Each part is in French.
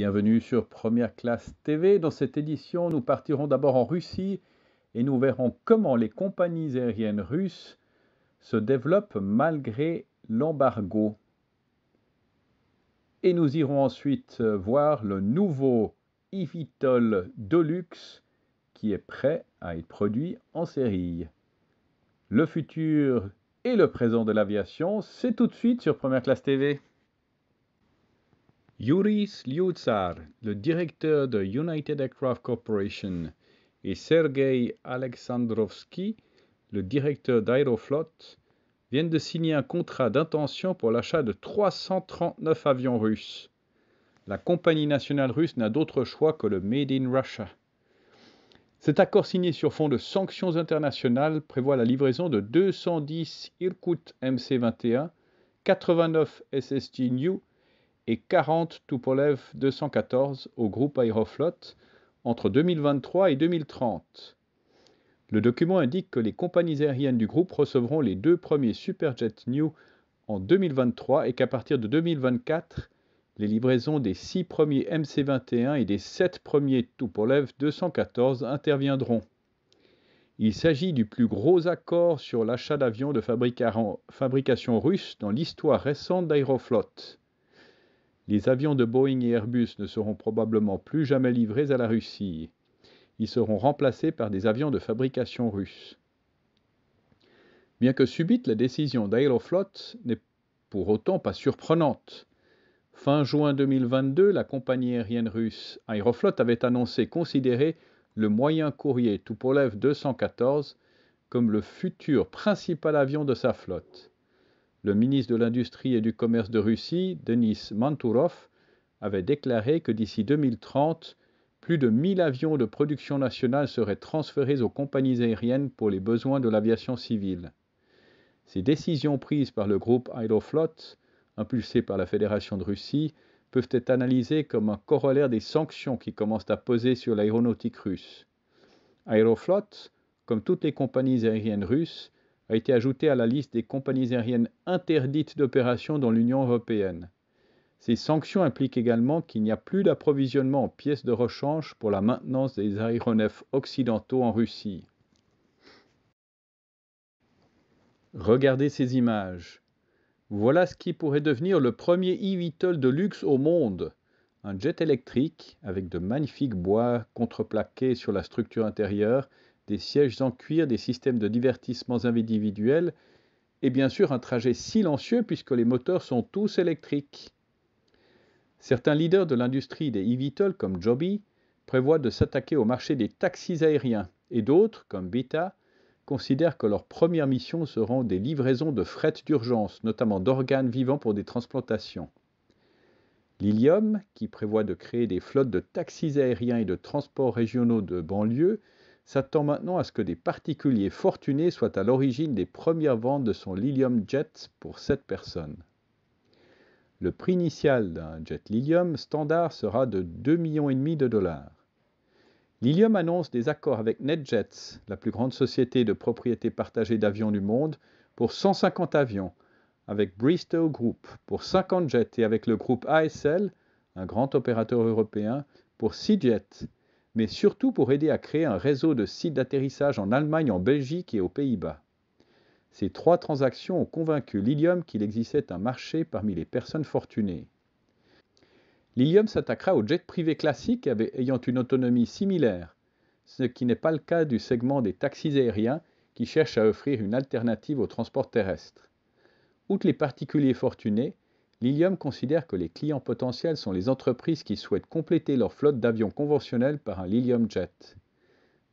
Bienvenue sur Première Classe TV. Dans cette édition, nous partirons d'abord en Russie et nous verrons comment les compagnies aériennes russes se développent malgré l'embargo. Et nous irons ensuite voir le nouveau Ivitol Deluxe qui est prêt à être produit en série. Le futur et le présent de l'aviation, c'est tout de suite sur Première Classe TV. Yuri Slyutsar, le directeur de United Aircraft Corporation, et Sergei Alexandrovski, le directeur d'Aeroflot, viennent de signer un contrat d'intention pour l'achat de 339 avions russes. La compagnie nationale russe n'a d'autre choix que le Made in Russia. Cet accord signé sur fond de sanctions internationales prévoit la livraison de 210 Irkut MC-21, 89 SST New et 40 Tupolev 214 au groupe Aeroflot entre 2023 et 2030. Le document indique que les compagnies aériennes du groupe recevront les deux premiers Superjet New en 2023 et qu'à partir de 2024, les livraisons des six premiers MC-21 et des sept premiers Tupolev 214 interviendront. Il s'agit du plus gros accord sur l'achat d'avions de fabrication russe dans l'histoire récente d'Aeroflot. Les avions de Boeing et Airbus ne seront probablement plus jamais livrés à la Russie. Ils seront remplacés par des avions de fabrication russe. Bien que subite, la décision d'Aeroflot n'est pour autant pas surprenante. Fin juin 2022, la compagnie aérienne russe Aeroflot avait annoncé considérer le moyen courrier Tupolev 214 comme le futur principal avion de sa flotte le ministre de l'Industrie et du Commerce de Russie, Denis Manturov, avait déclaré que d'ici 2030, plus de 1000 avions de production nationale seraient transférés aux compagnies aériennes pour les besoins de l'aviation civile. Ces décisions prises par le groupe Aeroflot, impulsé par la Fédération de Russie, peuvent être analysées comme un corollaire des sanctions qui commencent à poser sur l'aéronautique russe. Aeroflot, comme toutes les compagnies aériennes russes, a été ajouté à la liste des compagnies aériennes interdites d'opération dans l'Union européenne. Ces sanctions impliquent également qu'il n'y a plus d'approvisionnement en pièces de rechange pour la maintenance des aéronefs occidentaux en Russie. Regardez ces images. Voilà ce qui pourrait devenir le premier e de luxe au monde. Un jet électrique avec de magnifiques bois contreplaqués sur la structure intérieure des sièges en cuir, des systèmes de divertissements individuels et bien sûr un trajet silencieux puisque les moteurs sont tous électriques. Certains leaders de l'industrie des eVTOL comme Joby prévoient de s'attaquer au marché des taxis aériens et d'autres comme Beta considèrent que leurs premières missions seront des livraisons de fret d'urgence, notamment d'organes vivants pour des transplantations. Lilium, qui prévoit de créer des flottes de taxis aériens et de transports régionaux de banlieue, s'attend maintenant à ce que des particuliers fortunés soient à l'origine des premières ventes de son Lilium Jet pour cette personnes. Le prix initial d'un jet Lilium standard sera de 2,5 millions de dollars. Lilium annonce des accords avec NetJets, la plus grande société de propriété partagée d'avions du monde, pour 150 avions, avec Bristol Group pour 50 jets et avec le groupe ASL, un grand opérateur européen, pour 6 jets mais surtout pour aider à créer un réseau de sites d'atterrissage en Allemagne, en Belgique et aux Pays-Bas. Ces trois transactions ont convaincu Lilium qu'il existait un marché parmi les personnes fortunées. Lilium s'attaquera aux jets privés classiques ayant une autonomie similaire, ce qui n'est pas le cas du segment des taxis aériens qui cherchent à offrir une alternative au transport terrestre. Outre les particuliers fortunés, Lilium considère que les clients potentiels sont les entreprises qui souhaitent compléter leur flotte d'avions conventionnels par un Lilium Jet.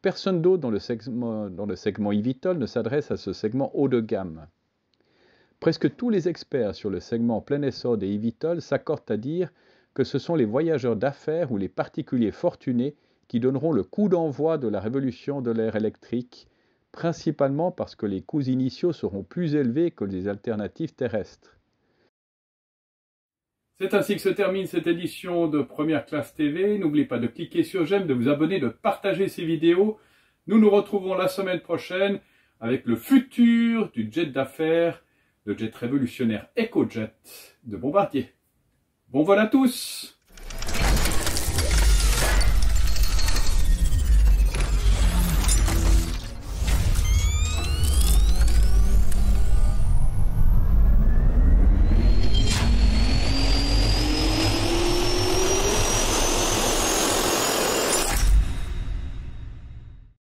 Personne d'autre dans le segment, dans eVTOL ne s'adresse à ce segment haut de gamme. Presque tous les experts sur le segment plein essor des eVTOL s'accordent à dire que ce sont les voyageurs d'affaires ou les particuliers fortunés qui donneront le coup d'envoi de la révolution de l'air électrique, principalement parce que les coûts initiaux seront plus élevés que les alternatives terrestres. C'est ainsi que se termine cette édition de Première Classe TV. N'oubliez pas de cliquer sur j'aime, de vous abonner, de partager ces vidéos. Nous nous retrouvons la semaine prochaine avec le futur du jet d'affaires, le jet révolutionnaire EcoJet de Bombardier. Bon vol à tous